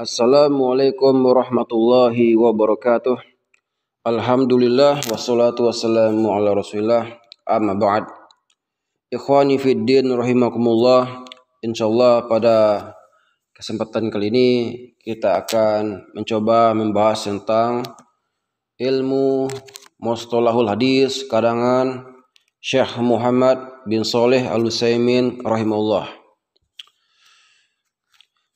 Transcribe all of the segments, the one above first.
Assalamualaikum warahmatullahi wabarakatuh. Alhamdulillah wassalatu wassalamu ala Rasulillah. Amma ba'd. Ikhwani fid din rahimakumullah. Insyaallah pada kesempatan kali ini kita akan mencoba membahas tentang ilmu mustalahul hadis karangan Syekh Muhammad bin Soleh Al-Utsaimin rahimahullah.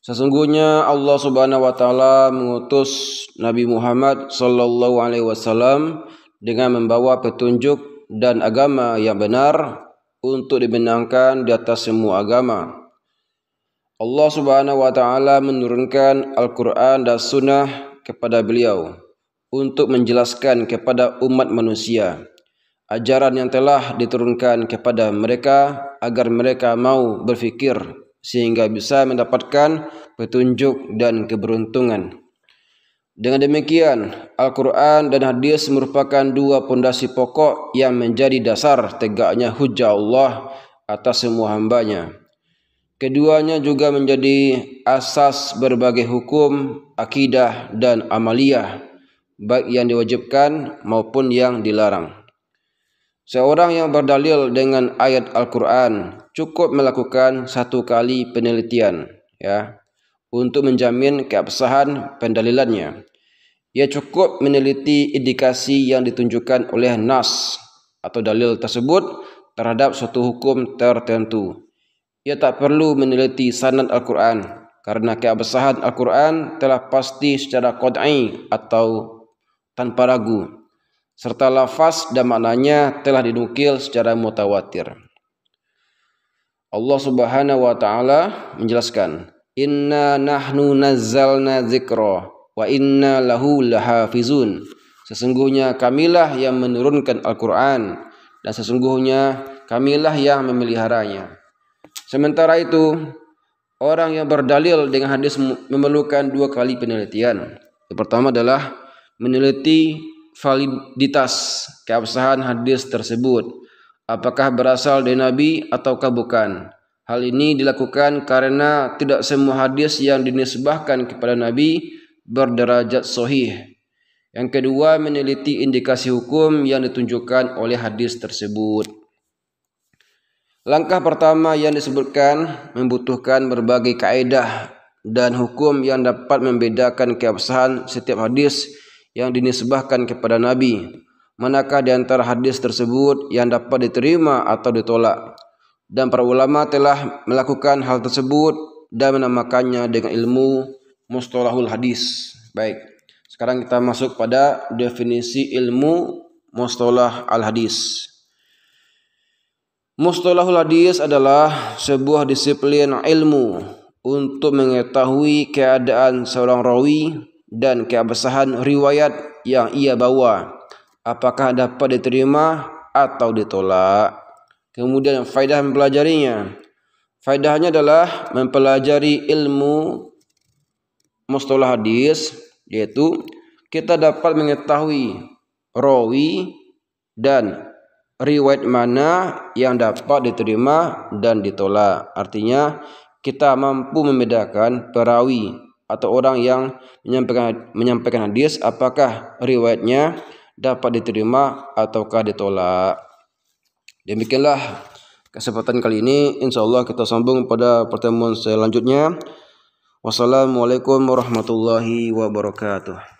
Sesungguhnya Allah Subhanahu wa taala mengutus Nabi Muhammad sallallahu alaihi wasallam dengan membawa petunjuk dan agama yang benar untuk dibenarkan di atas semua agama. Allah Subhanahu wa taala menurunkan Al-Qur'an dan Sunnah kepada beliau untuk menjelaskan kepada umat manusia ajaran yang telah diturunkan kepada mereka agar mereka mau berfikir sehingga bisa mendapatkan petunjuk, dan keberuntungan. Dengan demikian, Al-Quran dan hadis merupakan dua pondasi pokok yang menjadi dasar tegaknya hujah Allah atas semua hambanya. Keduanya juga menjadi asas berbagai hukum, akidah, dan amaliyah, baik yang diwajibkan maupun yang dilarang. Seorang yang berdalil dengan ayat Al-Quran cukup melakukan satu kali penelitian, ya, untuk menjamin keabsahan pendalilannya. Ia cukup meneliti indikasi yang ditunjukkan oleh Nas atau dalil tersebut terhadap suatu hukum tertentu. Ia tak perlu meneliti sanad Al-Quran kerana keabsahan Al-Quran telah pasti secara qad'i atau tanpa ragu serta lafaz dan maknanya telah dinukil secara mutawatir. Allah Subhanahu wa taala menjelaskan, Inna nahnu nazzalna dzikra wa inna lahu lahafizun. Sesungguhnya kamilah yang menurunkan Al-Qur'an dan sesungguhnya kamilah yang memeliharanya. Sementara itu, orang yang berdalil dengan hadis memerlukan dua kali penelitian. Yang pertama adalah meneliti validitas keabsahan hadis tersebut. Apakah berasal dari Nabi ataukah bukan? Hal ini dilakukan karena tidak semua hadis yang dinisbahkan kepada Nabi berderajat sahih. Yang kedua, meneliti indikasi hukum yang ditunjukkan oleh hadis tersebut. Langkah pertama yang disebutkan membutuhkan berbagai kaedah dan hukum yang dapat membedakan keabsahan setiap hadis yang dinisbahkan kepada Nabi. Manakah di antara hadis tersebut yang dapat diterima atau ditolak? dan para ulama telah melakukan hal tersebut dan menamakannya dengan ilmu mustalahul hadis. Baik. Sekarang kita masuk pada definisi ilmu mustalah al hadis. Mustalahul hadis adalah sebuah disiplin ilmu untuk mengetahui keadaan seorang rawi dan keabsahan riwayat yang ia bawa. Apakah dapat diterima atau ditolak? Kemudian faedah mempelajarinya. Faedahnya adalah mempelajari ilmu mustalah hadis yaitu kita dapat mengetahui rawi dan riwayat mana yang dapat diterima dan ditolak. Artinya kita mampu membedakan perawi atau orang yang menyampaikan menyampaikan hadis apakah riwayatnya dapat diterima ataukah ditolak. Demikianlah kesempatan kali ini. Insya Allah kita sambung pada pertemuan selanjutnya. Wassalamualaikum warahmatullahi wabarakatuh.